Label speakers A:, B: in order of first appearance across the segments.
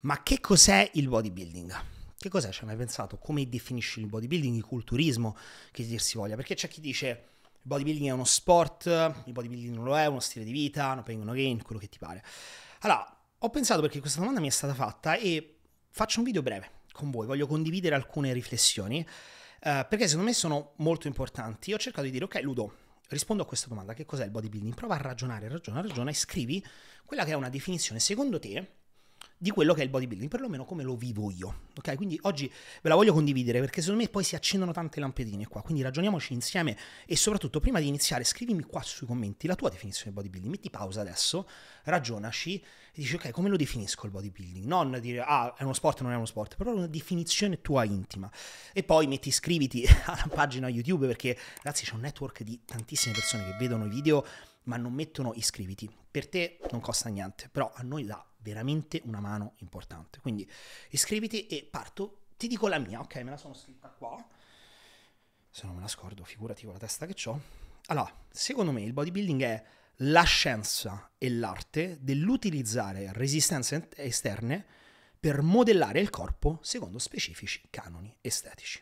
A: Ma che cos'è il bodybuilding? Che cos'è? Ci hai mai pensato? Come definisci il bodybuilding, il culturismo, che dir si voglia? Perché c'è chi dice il bodybuilding è uno sport, il bodybuilding non lo è, uno stile di vita, no pain, no gain, quello che ti pare. Allora, ho pensato perché questa domanda mi è stata fatta e faccio un video breve con voi, voglio condividere alcune riflessioni, eh, perché secondo me sono molto importanti. Io ho cercato di dire, ok Ludo, rispondo a questa domanda, che cos'è il bodybuilding? Prova a ragionare, ragiona, ragiona e scrivi quella che è una definizione secondo te di quello che è il bodybuilding, perlomeno come lo vivo io. Ok, quindi oggi ve la voglio condividere perché secondo me poi si accendono tante lampedine qua, quindi ragioniamoci insieme e soprattutto prima di iniziare scrivimi qua sui commenti la tua definizione di bodybuilding, metti pausa adesso, ragionaci e dici ok come lo definisco il bodybuilding, non dire ah è uno sport non è uno sport, però una definizione tua intima e poi metti iscriviti alla pagina YouTube perché ragazzi c'è un network di tantissime persone che vedono i video ma non mettono iscriviti. Per te non costa niente, però a noi dà veramente una mano importante. Quindi iscriviti e parto. Ti dico la mia, ok? Me la sono scritta qua. Se non me la scordo, figurati con la testa che ho. Allora, secondo me il bodybuilding è la scienza e l'arte dell'utilizzare resistenze esterne per modellare il corpo secondo specifici canoni estetici.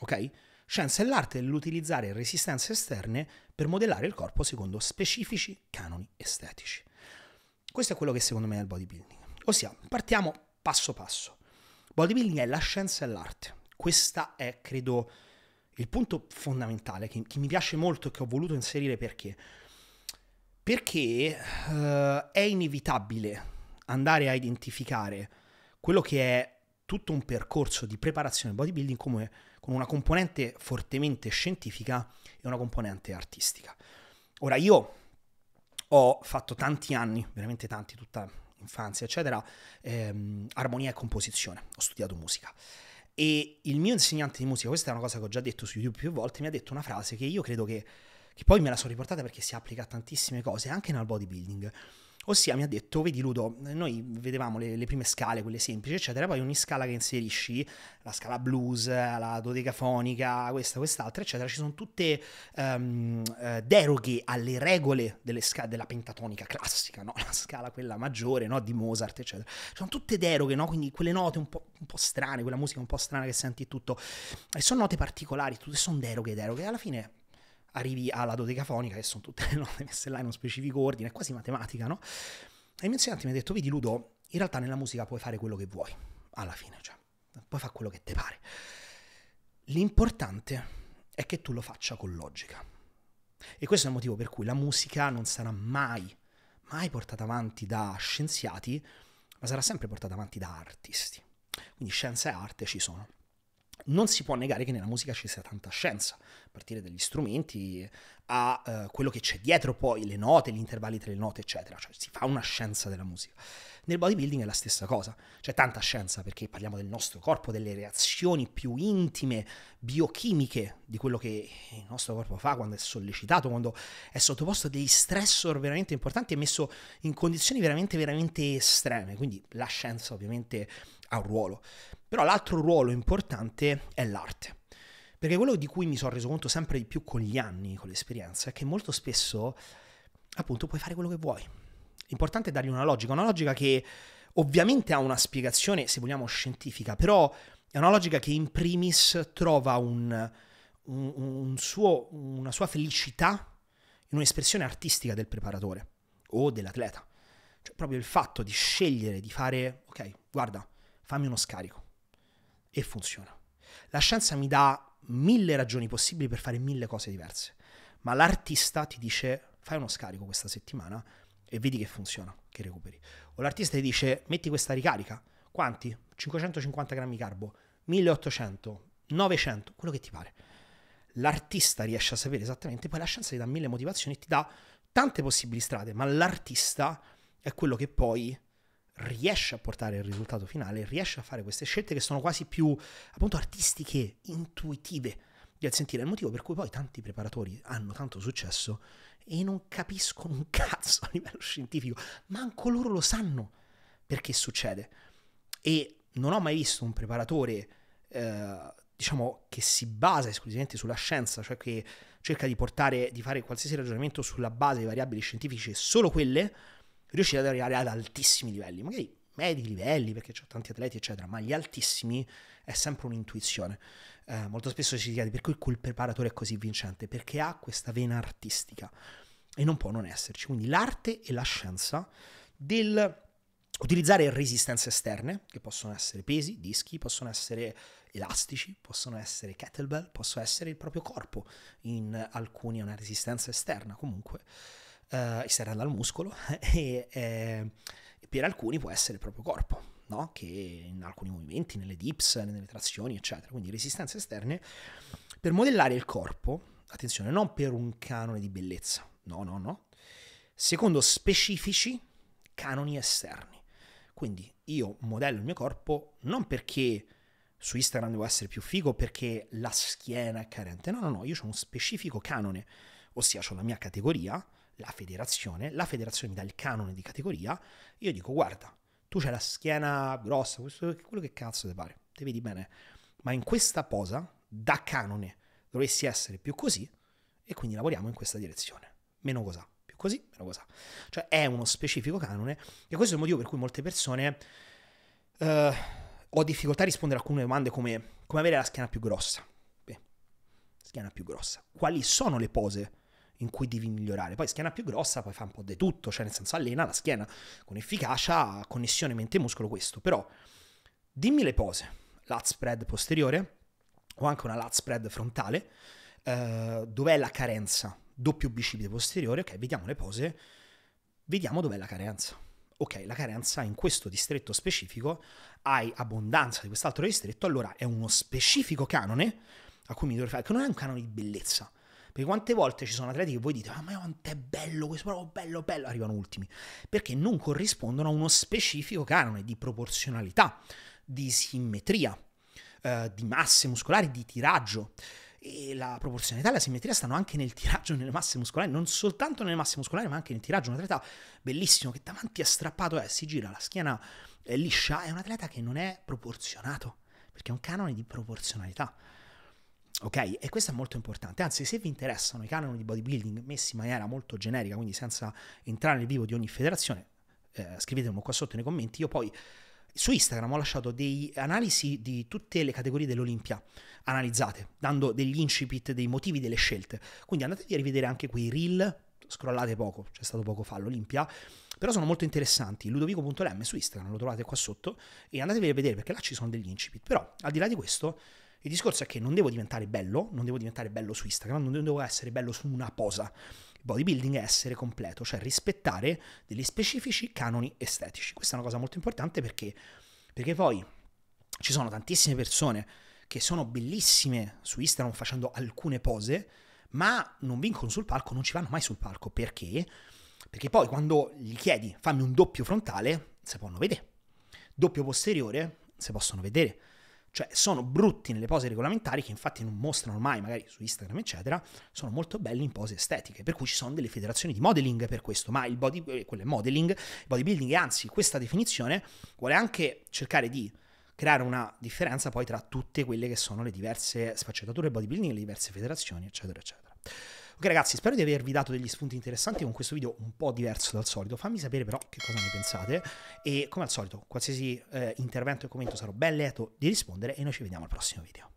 A: Ok? Scienza è l'arte dell'utilizzare resistenze esterne per modellare il corpo secondo specifici canoni estetici. Questo è quello che secondo me è il bodybuilding. Ossia, partiamo passo passo. Bodybuilding è la scienza e l'arte. Questo è, credo, il punto fondamentale che, che mi piace molto e che ho voluto inserire perché. Perché uh, è inevitabile andare a identificare quello che è tutto un percorso di preparazione bodybuilding come con una componente fortemente scientifica e una componente artistica. Ora io ho fatto tanti anni, veramente tanti, tutta infanzia, eccetera, ehm, armonia e composizione, ho studiato musica. E il mio insegnante di musica, questa è una cosa che ho già detto su YouTube più volte, mi ha detto una frase che io credo che, che poi me la sono riportata perché si applica a tantissime cose, anche nel bodybuilding Ossia mi ha detto, vedi Ludo, noi vedevamo le, le prime scale, quelle semplici, eccetera, poi ogni scala che inserisci, la scala blues, la dodecafonica, questa, quest'altra, eccetera, ci sono tutte um, deroghe alle regole sca- della pentatonica classica, no? la scala quella maggiore no? di Mozart, eccetera. Ci sono tutte deroghe, no? quindi quelle note un po', un po' strane, quella musica un po' strana che senti tutto. E sono note particolari, tutte sono deroghe, deroghe. Alla fine arrivi alla dodecafonica, che sono tutte le note messe là in uno specifico ordine, è quasi matematica, no? E i miei insegnanti mi ha detto, vedi Ludo, in realtà nella musica puoi fare quello che vuoi, alla fine, cioè, puoi fare quello che ti pare. L'importante è che tu lo faccia con logica. E questo è il motivo per cui la musica non sarà mai, mai portata avanti da scienziati, ma sarà sempre portata avanti da artisti. Quindi scienza e arte ci sono non si può negare che nella musica ci sia tanta scienza, a partire dagli strumenti a eh, quello che c'è dietro poi, le note, gli intervalli tra le note, eccetera. Cioè si fa una scienza della musica. Nel bodybuilding è la stessa cosa, c'è tanta scienza perché parliamo del nostro corpo, delle reazioni più intime, biochimiche di quello che il nostro corpo fa quando è sollecitato, quando è sottoposto a degli stressor veramente importanti e messo in condizioni veramente, veramente estreme. Quindi la scienza ovviamente ha un ruolo, però l'altro ruolo importante è l'arte. Perché quello di cui mi sono reso conto sempre di più con gli anni, con l'esperienza, è che molto spesso, appunto, puoi fare quello che vuoi. L'importante è dargli una logica, una logica che ovviamente ha una spiegazione, se vogliamo, scientifica, però è una logica che in primis trova un, un, un suo, una sua felicità in un'espressione artistica del preparatore o dell'atleta. Cioè proprio il fatto di scegliere di fare, ok, guarda, fammi uno scarico. E funziona. La scienza mi dà mille ragioni possibili per fare mille cose diverse, ma l'artista ti dice fai uno scarico questa settimana e vedi che funziona, che recuperi. O l'artista ti dice metti questa ricarica, quanti? 550 grammi carbo, 1800, 900, quello che ti pare. L'artista riesce a sapere esattamente, poi la scienza ti dà mille motivazioni, e ti dà tante possibili strade, ma l'artista è quello che poi riesce a portare il risultato finale, riesce a fare queste scelte che sono quasi più appunto artistiche, intuitive di sentire. è il motivo per cui poi tanti preparatori hanno tanto successo e non capiscono un cazzo a livello scientifico, manco loro lo sanno perché succede. E non ho mai visto un preparatore, eh, diciamo, che si basa esclusivamente sulla scienza, cioè che cerca di portare, di fare qualsiasi ragionamento sulla base di variabili scientifiche, solo quelle, riuscire ad arrivare ad altissimi livelli, magari medi livelli perché ho tanti atleti eccetera, ma gli altissimi è sempre un'intuizione. Eh, molto spesso si chiede per cui quel preparatore è così vincente, perché ha questa vena artistica e non può non esserci. Quindi l'arte e la scienza del utilizzare resistenze esterne, che possono essere pesi, dischi, possono essere elastici, possono essere kettlebell, possono essere il proprio corpo in alcuni è una resistenza esterna comunque eh, esterna al muscolo e eh, per alcuni può essere il proprio corpo. No? che in alcuni movimenti, nelle dips, nelle trazioni, eccetera. Quindi resistenze esterne per modellare il corpo, attenzione, non per un canone di bellezza, no, no, no, secondo specifici canoni esterni. Quindi io modello il mio corpo non perché su Instagram devo essere più figo, perché la schiena è carente, no, no, no, io ho un specifico canone, ossia ho la mia categoria la federazione, la federazione mi dà il canone di categoria, io dico guarda, tu c'hai la schiena grossa, questo, quello che cazzo ti pare, ti vedi bene, ma in questa posa da canone dovresti essere più così e quindi lavoriamo in questa direzione, meno più così, meno cos'ha. Cioè è uno specifico canone e questo è il motivo per cui molte persone eh, ho difficoltà a rispondere a alcune domande come come avere la schiena più grossa. Beh, schiena più grossa. Quali sono le pose in cui devi migliorare. Poi schiena più grossa, poi fa un po' di tutto, cioè nel senso allena la schiena con efficacia, connessione mente-muscolo, questo. Però dimmi le pose, lat spread posteriore o anche una lat spread frontale, eh, dov'è la carenza? Doppio bicipite posteriore, ok, vediamo le pose, vediamo dov'è la carenza. Ok, la carenza in questo distretto specifico, hai abbondanza di quest'altro distretto, allora è uno specifico canone a cui mi dovrei fare, che non è un canone di bellezza, perché quante volte ci sono atleti che voi dite, ah, ma quanto è bello questo, proprio bello, bello, arrivano ultimi, perché non corrispondono a uno specifico canone di proporzionalità, di simmetria, eh, di masse muscolari, di tiraggio. E la proporzionalità e la simmetria stanno anche nel tiraggio nelle masse muscolari, non soltanto nelle masse muscolari, ma anche nel tiraggio. Un atleta bellissimo che davanti a strappato è, eh, si gira, la schiena eh, liscia, è un atleta che non è proporzionato, perché è un canone di proporzionalità. Ok? E questo è molto importante. Anzi, se vi interessano i canoni di bodybuilding messi in maniera molto generica, quindi senza entrare nel vivo di ogni federazione, eh, scrivetemelo qua sotto nei commenti. Io poi su Instagram ho lasciato dei analisi di tutte le categorie dell'Olimpia analizzate, dando degli incipit, dei motivi delle scelte. Quindi andatevi a rivedere anche quei reel, scrollate poco, c'è stato poco fa all'Olimpia, però sono molto interessanti. Ludovico.lm su Instagram lo trovate qua sotto e andatevi a vedere perché là ci sono degli incipit. Però al di là di questo il discorso è che non devo diventare bello, non devo diventare bello su Instagram, non devo essere bello su una posa. Il bodybuilding è essere completo, cioè rispettare degli specifici canoni estetici. Questa è una cosa molto importante perché, perché poi ci sono tantissime persone che sono bellissime su Instagram facendo alcune pose, ma non vincono sul palco, non ci vanno mai sul palco. Perché? Perché poi quando gli chiedi fammi un doppio frontale, si possono vedere. Doppio posteriore, si possono vedere cioè sono brutti nelle pose regolamentari che infatti non mostrano mai, magari su Instagram eccetera, sono molto belli in pose estetiche, per cui ci sono delle federazioni di modeling per questo, ma il body, eh, quello è modeling, bodybuilding, anzi questa definizione vuole anche cercare di creare una differenza poi tra tutte quelle che sono le diverse sfaccettature bodybuilding, le diverse federazioni eccetera eccetera. Ok ragazzi, spero di avervi dato degli spunti interessanti con questo video un po' diverso dal solito. Fammi sapere però che cosa ne pensate e come al solito, qualsiasi eh, intervento e commento sarò ben lieto di rispondere e noi ci vediamo al prossimo video.